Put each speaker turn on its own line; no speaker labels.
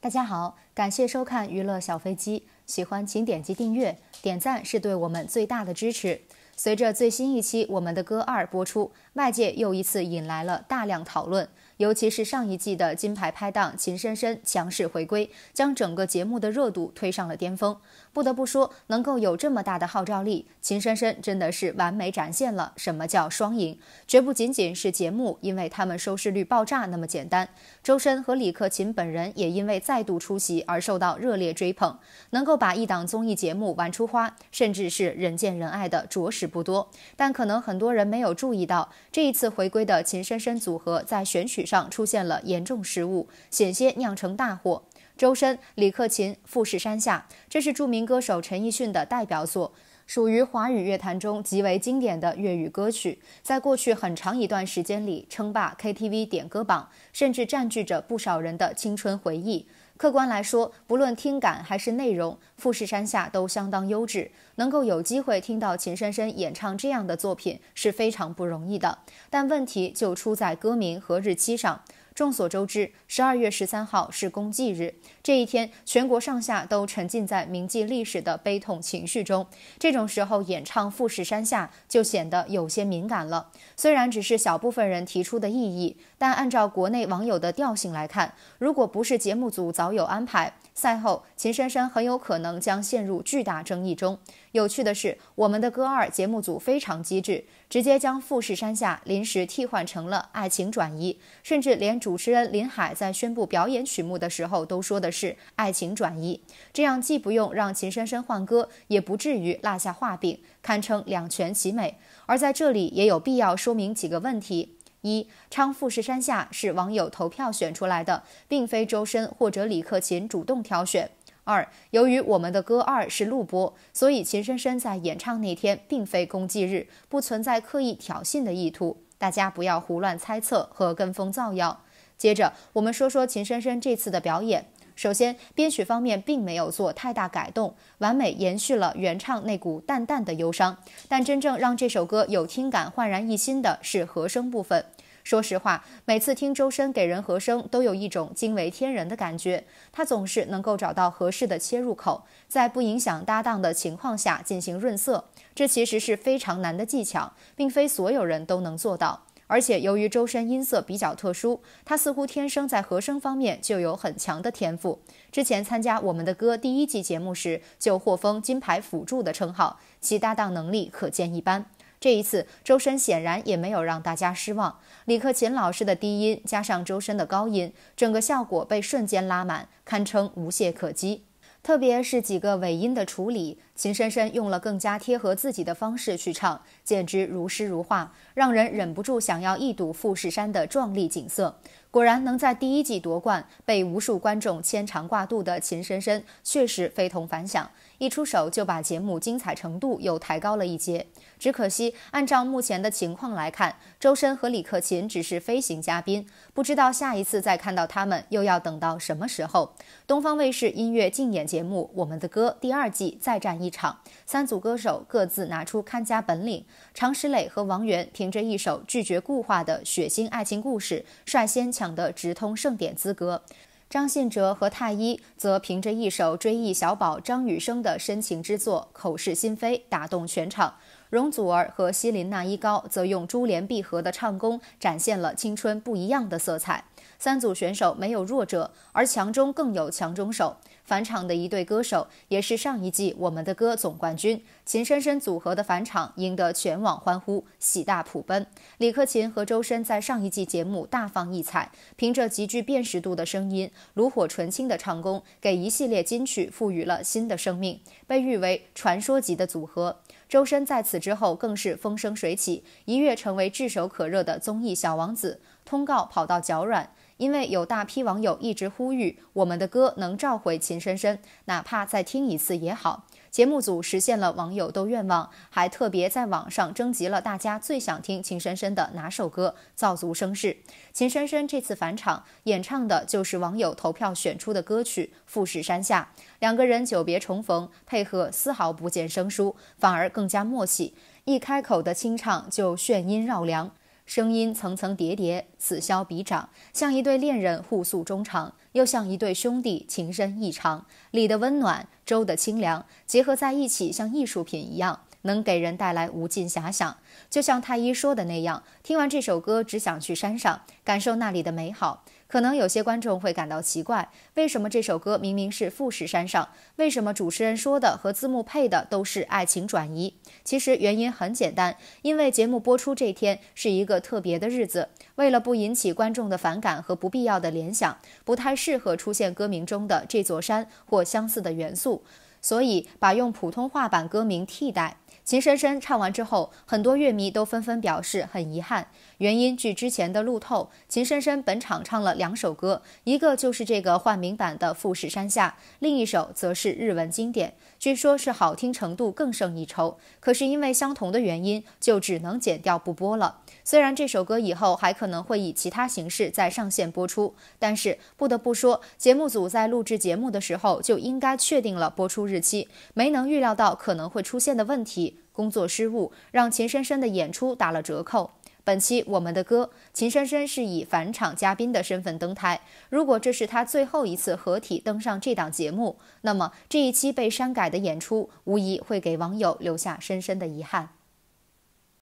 大家好，感谢收看《娱乐小飞机》，喜欢请点击订阅、点赞，是对我们最大的支持。随着最新一期我们的歌二播出，外界又一次引来了大量讨论。尤其是上一季的金牌拍档秦深深强势回归，将整个节目的热度推上了巅峰。不得不说，能够有这么大的号召力，秦深深真的是完美展现了什么叫双赢，绝不仅仅是节目，因为他们收视率爆炸那么简单。周深和李克勤本人也因为再度出席而受到热烈追捧。能够把一档综艺节目玩出花，甚至是人见人爱的，着实不多。但可能很多人没有注意到，这一次回归的秦深深组合在选曲。上出现了严重失误，险些酿成大祸。周深、李克勤、富士山下，这是著名歌手陈奕迅的代表作，属于华语乐坛中极为经典的粤语歌曲，在过去很长一段时间里称霸 KTV 点歌榜，甚至占据着不少人的青春回忆。客观来说，不论听感还是内容，富士山下都相当优质。能够有机会听到秦姗姗演唱这样的作品是非常不容易的。但问题就出在歌名和日期上。众所周知，十二月十三号是公祭日，这一天全国上下都沉浸在铭记历史的悲痛情绪中。这种时候演唱《富士山下》就显得有些敏感了。虽然只是小部分人提出的异议，但按照国内网友的调性来看，如果不是节目组早有安排。赛后，秦深深很有可能将陷入巨大争议中。有趣的是，我们的《歌二》节目组非常机智，直接将富士山下临时替换成了《爱情转移》，甚至连主持人林海在宣布表演曲目的时候都说的是《爱情转移》。这样既不用让秦深深换歌，也不至于落下话柄，堪称两全其美。而在这里，也有必要说明几个问题。一昌富士山下是网友投票选出来的，并非周深或者李克勤主动挑选。二，由于我们的歌二是录播，所以秦深深在演唱那天并非公祭日，不存在刻意挑衅的意图，大家不要胡乱猜测和跟风造谣。接着，我们说说秦深深这次的表演。首先，编曲方面并没有做太大改动，完美延续了原唱那股淡淡的忧伤。但真正让这首歌有听感焕然一新的是和声部分。说实话，每次听周深给人和声，都有一种惊为天人的感觉。他总是能够找到合适的切入口，在不影响搭档的情况下进行润色，这其实是非常难的技巧，并非所有人都能做到。而且，由于周深音色比较特殊，他似乎天生在和声方面就有很强的天赋。之前参加《我们的歌》第一季节目时，就获封“金牌辅助”的称号，其搭档能力可见一斑。这一次，周深显然也没有让大家失望。李克勤老师的低音加上周深的高音，整个效果被瞬间拉满，堪称无懈可击。特别是几个尾音的处理。秦深深用了更加贴合自己的方式去唱，简直如诗如画，让人忍不住想要一睹富士山的壮丽景色。果然能在第一季夺冠，被无数观众牵肠挂肚的秦深深确实非同凡响，一出手就把节目精彩程度又抬高了一阶。只可惜，按照目前的情况来看，周深和李克勤只是飞行嘉宾，不知道下一次再看到他们又要等到什么时候。东方卫视音乐竞演节目《我们的歌》第二季再战一。一场，三组歌手各自拿出看家本领。常石磊和王源凭着一首拒绝固化的血腥爱情故事，率先抢得直通盛典资格。张信哲和太一则凭着一首追忆小宝张雨生的深情之作《口是心非》，打动全场。容祖儿和西林娜依高则用珠联璧合的唱功，展现了青春不一样的色彩。三组选手没有弱者，而强中更有强中手。返场的一对歌手，也是上一季《我们的歌》总冠军秦深深组合的返场，赢得全网欢呼，喜大普奔。李克勤和周深在上一季节目大放异彩，凭着极具辨识度的声音、炉火纯青的唱功，给一系列金曲赋予了新的生命，被誉为传说级的组合。周深在此之后更是风生水起，一跃成为炙手可热的综艺小王子，通告跑到脚软。因为有大批网友一直呼吁，我们的歌能召回秦深深，哪怕再听一次也好。节目组实现了网友都愿望，还特别在网上征集了大家最想听秦深深的哪首歌，造足声势。秦深深这次返场演唱的就是网友投票选出的歌曲《富士山下》。两个人久别重逢，配合丝毫不见生疏，反而更加默契。一开口的清唱就炫音绕梁。声音层层叠叠，此消彼长，像一对恋人互诉衷肠，又像一对兄弟情深意长。里的温暖，粥的清凉，结合在一起，像艺术品一样。能给人带来无尽遐想，就像太一说的那样，听完这首歌只想去山上感受那里的美好。可能有些观众会感到奇怪，为什么这首歌明明是富士山上，为什么主持人说的和字幕配的都是爱情转移？其实原因很简单，因为节目播出这天是一个特别的日子，为了不引起观众的反感和不必要的联想，不太适合出现歌名中的这座山或相似的元素，所以把用普通话版歌名替代。秦深深唱完之后，很多乐迷都纷纷表示很遗憾。原因据之前的路透，秦深深本场唱了两首歌，一个就是这个换名版的《富士山下》，另一首则是日文经典，据说是好听程度更胜一筹。可是因为相同的原因，就只能剪掉不播了。虽然这首歌以后还可能会以其他形式再上线播出，但是不得不说，节目组在录制节目的时候就应该确定了播出日期，没能预料到可能会出现的问题。工作失误让秦深深的演出打了折扣。本期我们的歌，秦深深是以返场嘉宾的身份登台。如果这是他最后一次合体登上这档节目，那么这一期被删改的演出无疑会给网友留下深深的遗憾。